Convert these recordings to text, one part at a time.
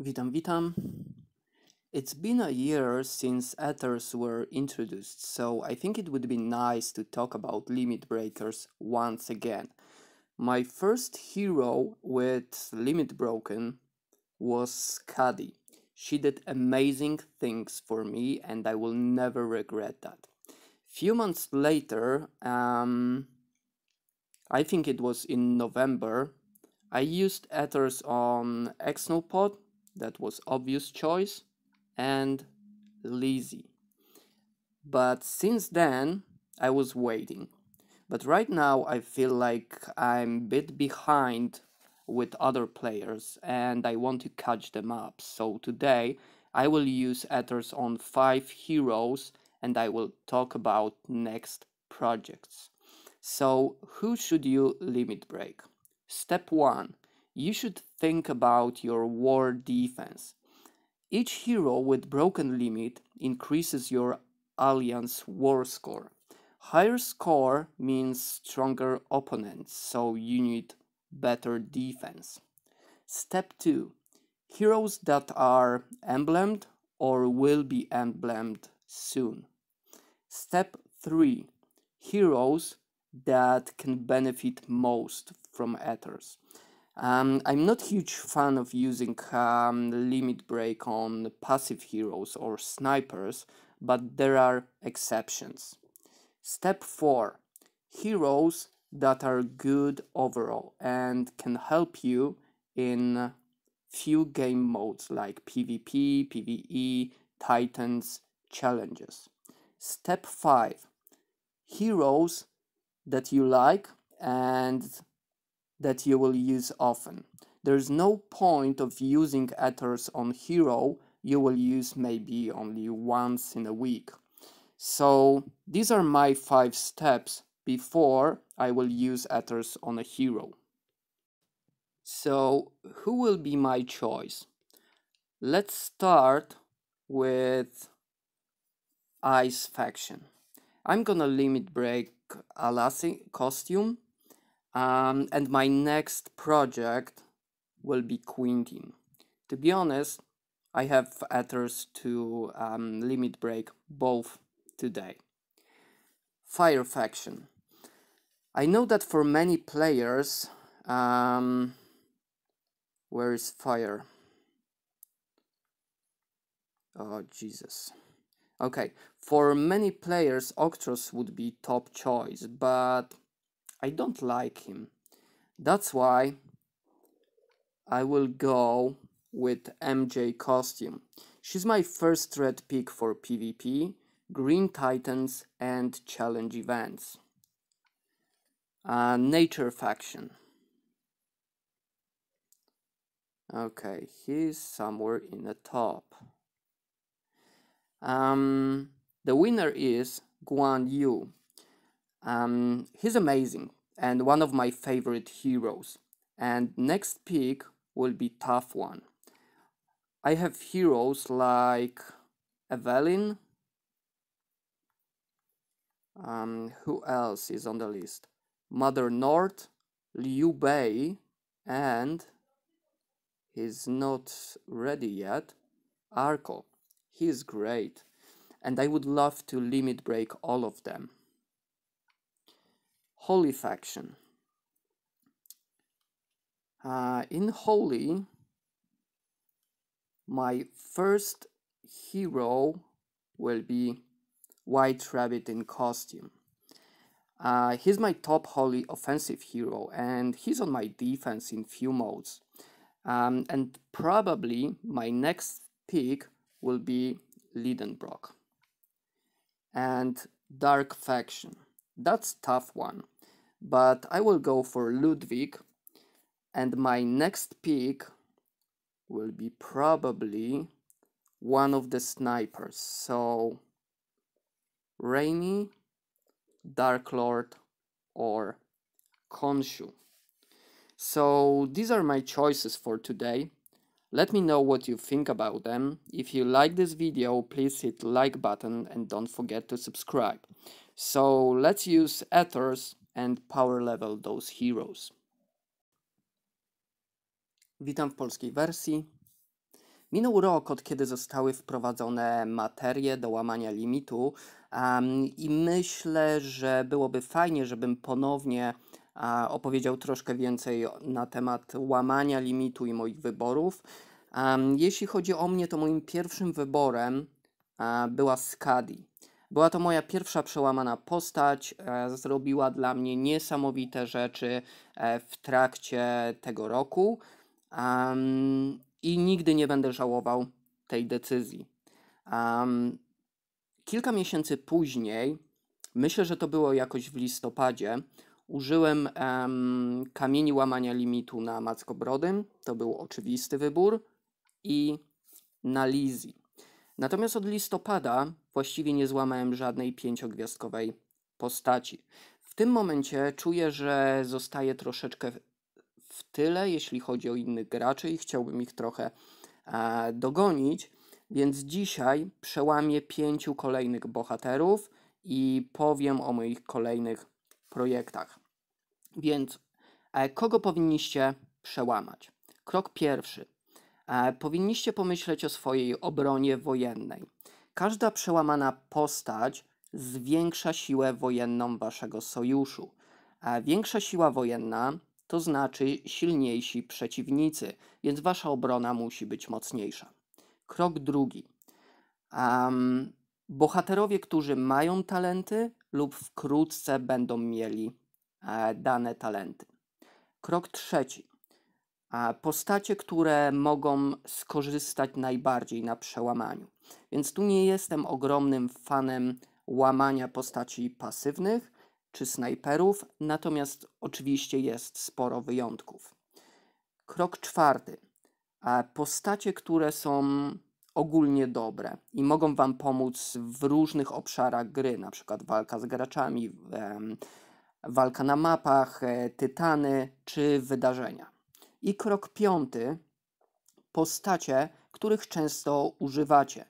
Witam, witam. It's been a year since ethers were introduced, so I think it would be nice to talk about limit breakers once again. My first hero with limit broken was Skadi. She did amazing things for me and I will never regret that. Few months later, um, I think it was in November, I used ethers on Exnopod that was obvious choice and lazy but since then i was waiting but right now i feel like i'm a bit behind with other players and i want to catch them up so today i will use ethers on five heroes and i will talk about next projects so who should you limit break step one you should think about your war defense. Each hero with broken limit increases your alliance war score. Higher score means stronger opponents, so you need better defense. Step 2. Heroes that are emblemed or will be emblemed soon. Step 3. Heroes that can benefit most from Ethers. Um, I'm not huge fan of using um, limit break on passive heroes or snipers, but there are exceptions. Step 4. Heroes that are good overall and can help you in few game modes like PvP, PvE, Titans, challenges. Step 5. Heroes that you like and that you will use often. There's no point of using ethers on hero, you will use maybe only once in a week. So these are my five steps before I will use ethers on a hero. So who will be my choice? Let's start with ice faction. I'm gonna limit break Alasi costume um, and my next project will be Quintin. To be honest, I have ethers to um, limit break both today. Fire faction. I know that for many players, um, where is fire? Oh Jesus. Okay, for many players, Octros would be top choice, but I don't like him. That's why I will go with MJ costume. She's my first red pick for PvP, Green Titans and challenge events. Uh, nature faction. Okay, he's somewhere in the top. Um, the winner is Guan Yu. Um, he's amazing and one of my favorite heroes. And next pick will be tough one. I have heroes like Evelyn. Um, who else is on the list? Mother North, Liu Bei, and he's not ready yet. Arco. He's great. And I would love to limit break all of them. Holy faction. Uh, in Holy, my first hero will be White Rabbit in costume. Uh, he's my top Holy offensive hero, and he's on my defense in few modes. Um, and probably my next pick will be Lidenbrock. And Dark Faction. That's tough one but I will go for Ludwig and my next pick will be probably one of the snipers so Rainy, Dark Lord or Konshu. So these are my choices for today. Let me know what you think about them. If you like this video, please hit like button and don't forget to subscribe. So let's use ethers and power level those heroes. Witam w polskiej wersji. Minął rok od kiedy zostały wprowadzone materie do łamania limitu um, i myślę, że byłoby fajnie, żebym ponownie opowiedział troszkę więcej na temat łamania limitu i moich wyborów. Um, jeśli chodzi o mnie, to moim pierwszym wyborem była Skadi. Była to moja pierwsza przełamana postać, e, zrobiła dla mnie niesamowite rzeczy e, w trakcie tego roku um, i nigdy nie będę żałował tej decyzji. Um, kilka miesięcy później, myślę, że to było jakoś w listopadzie, użyłem um, kamieni łamania limitu na Mackobrodym, to był oczywisty wybór, i na Lizji. Natomiast od listopada właściwie nie złamałem żadnej pięciogwiazdkowej postaci. W tym momencie czuję, że zostaję troszeczkę w tyle, jeśli chodzi o innych graczy i chciałbym ich trochę e, dogonić. Więc dzisiaj przełamię pięciu kolejnych bohaterów i powiem o moich kolejnych projektach. Więc e, kogo powinniście przełamać? Krok pierwszy E, powinniście pomyśleć o swojej obronie wojennej. Każda przełamana postać zwiększa siłę wojenną waszego sojuszu. E, większa siła wojenna to znaczy silniejsi przeciwnicy, więc wasza obrona musi być mocniejsza. Krok drugi. Um, bohaterowie, którzy mają talenty lub wkrótce będą mieli e, dane talenty. Krok trzeci postacie, które mogą skorzystać najbardziej na przełamaniu. Więc tu nie jestem ogromnym fanem łamania postaci pasywnych czy snajperów, natomiast oczywiście jest sporo wyjątków. Krok czwarty. Postacie, które są ogólnie dobre i mogą Wam pomóc w różnych obszarach gry, na przykład walka z graczami, walka na mapach, e, tytany czy wydarzenia. I krok piąty, postacie, których często używacie.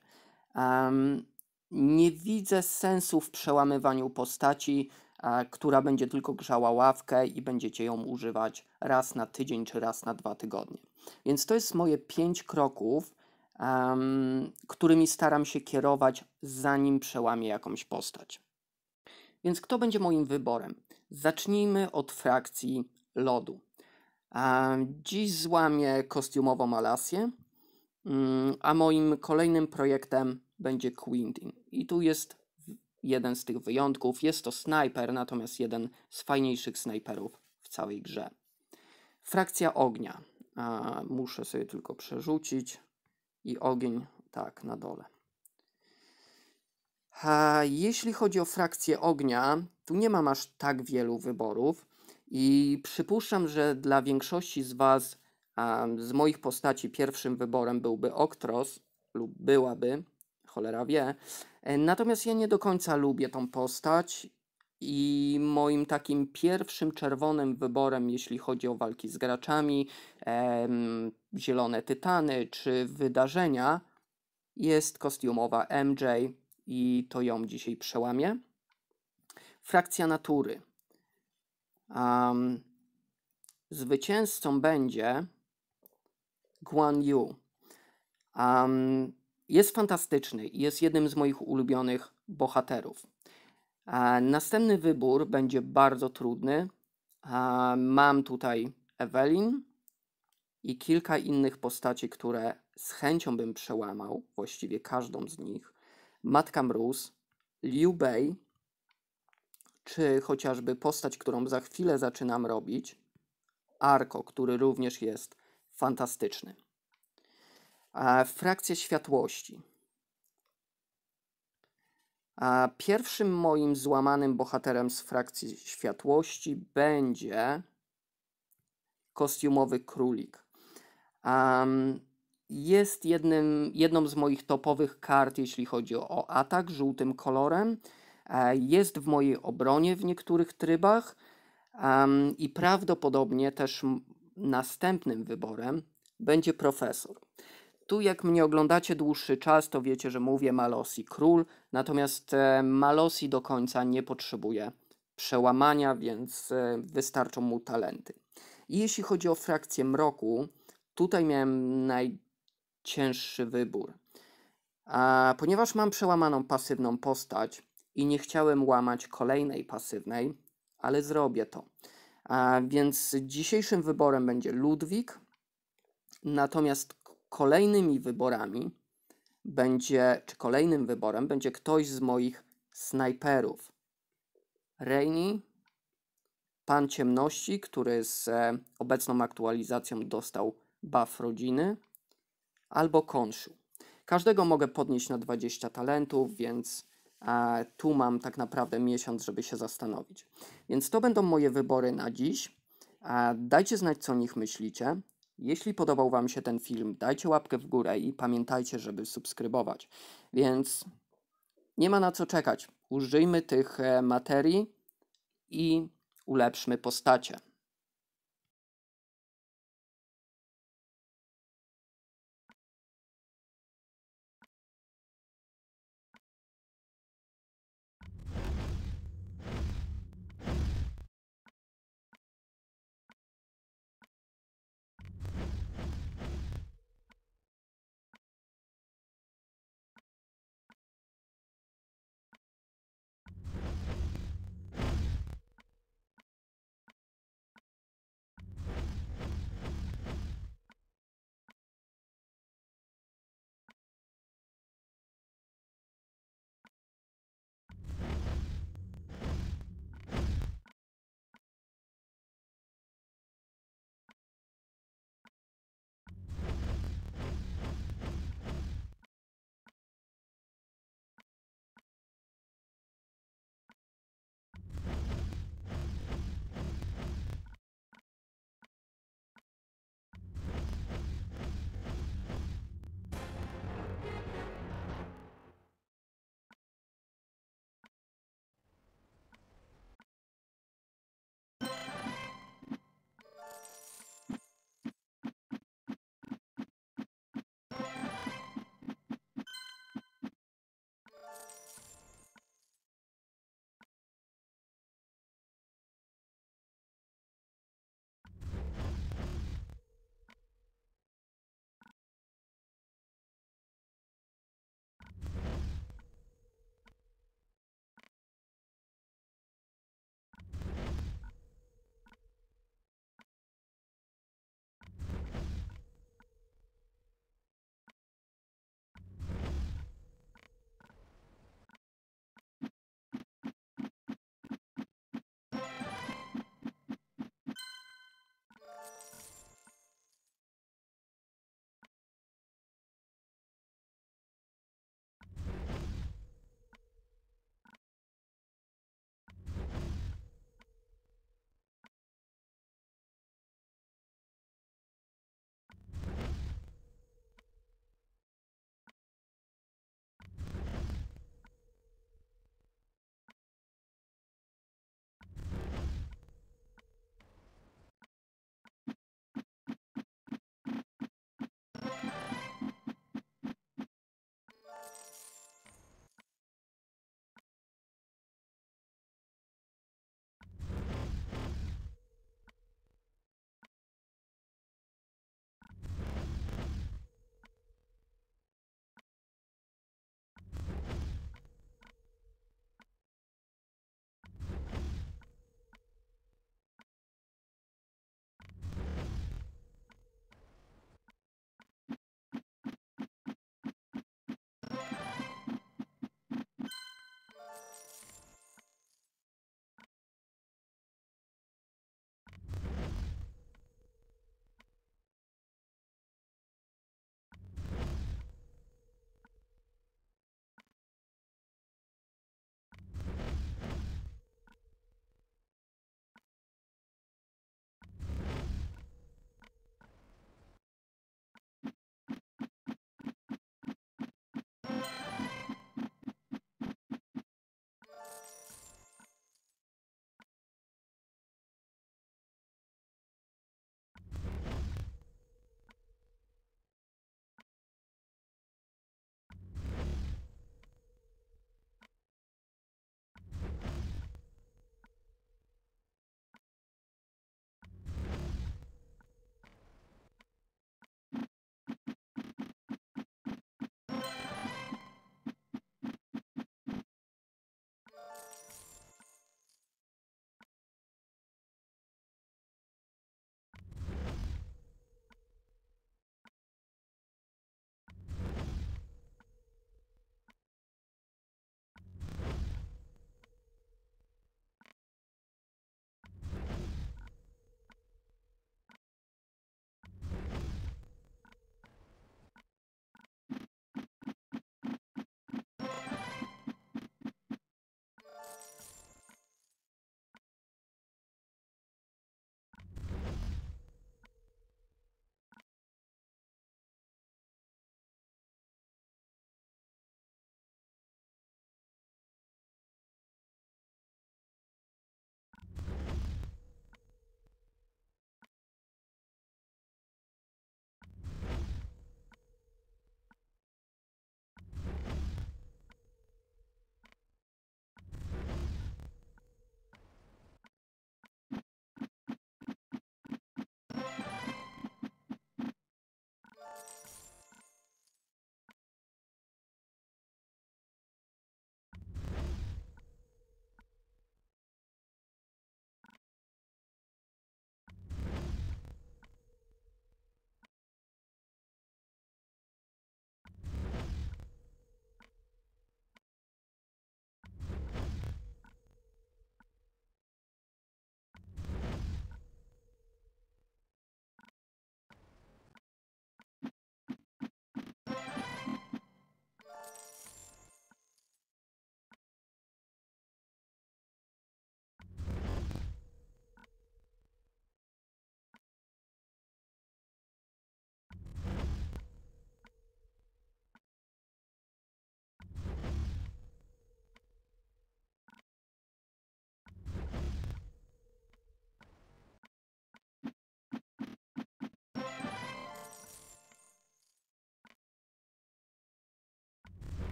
Um, nie widzę sensu w przełamywaniu postaci, a, e, która będzie tylko grzała ławkę i będziecie ją używać raz na tydzień czy raz na dwa tygodnie. Więc to jest moje pięć kroków, um, którymi staram się kierować, zanim przełamię jakąś postać. Więc kto będzie moim wyborem? Zacznijmy od frakcji lodu. Dziś złamię kostiumową Alasję, mm, a moim kolejnym projektem będzie Quintin. I tu jest jeden z tych wyjątków. Jest to snajper, natomiast jeden z fajniejszych snajperów w całej grze. Frakcja ognia. Muszę sobie tylko przerzucić. I ogień, tak, na dole. jeśli chodzi o frakcję ognia, tu nie mam aż tak wielu wyborów. I przypuszczam, że dla większości z Was z moich postaci pierwszym wyborem byłby Oktros lub byłaby, cholera wie. E, natomiast ja nie do końca lubię tą postać i moim takim pierwszym czerwonym wyborem, jeśli chodzi o walki z graczami, em, Zielone Tytany czy wydarzenia, jest kostiumowa MJ i to ją dzisiaj przełamie. Frakcja natury. Um, zwycięzcą będzie Guan Yu. Um, jest fantastyczny i jest jednym z moich ulubionych bohaterów. E, następny wybór będzie bardzo trudny. E, mam tutaj Evelyn i kilka innych postaci, które z chęcią bym przełamał, właściwie każdą z nich. Matka Mróz, Liu Bei, czy chociażby postać, którą za chwilę zaczynam robić, Arko, który również jest fantastyczny. A frakcja światłości. A pierwszym moim złamanym bohaterem z frakcji światłości będzie kostiumowy królik. Um, jest jednym, jedną z moich topowych kart, jeśli chodzi o atak żółtym kolorem. E, jest w mojej obronie w niektórych trybach i prawdopodobnie też następnym wyborem będzie profesor. Tu, jak mnie oglądacie dłuższy czas, to wiecie, że mówię Malosi król, natomiast e, Malosi do końca nie potrzebuje przełamania, więc e, wystarczą mu talenty. I jeśli chodzi o frakcję mroku, tutaj miałem najcięższy wybór. A ponieważ mam przełamaną pasywną postać, i nie chciałem łamać kolejnej pasywnej, ale zrobię to. A więc dzisiejszym wyborem będzie Ludwik, natomiast kolejnymi wyborami będzie, czy kolejnym wyborem będzie ktoś z moich snajperów. Reini, Pan Ciemności, który z e, obecną aktualizacją dostał buff rodziny, albo Konshu. Każdego mogę podnieść na 20 talentów, więc a tu mam tak naprawdę miesiąc, żeby się zastanowić. Więc to będą moje wybory na dziś. A dajcie znać, co o nich myślicie. Jeśli podobał Wam się ten film, dajcie łapkę w górę i pamiętajcie, żeby subskrybować. Więc nie ma na co czekać. Użyjmy tych e, materii i ulepszmy postacie.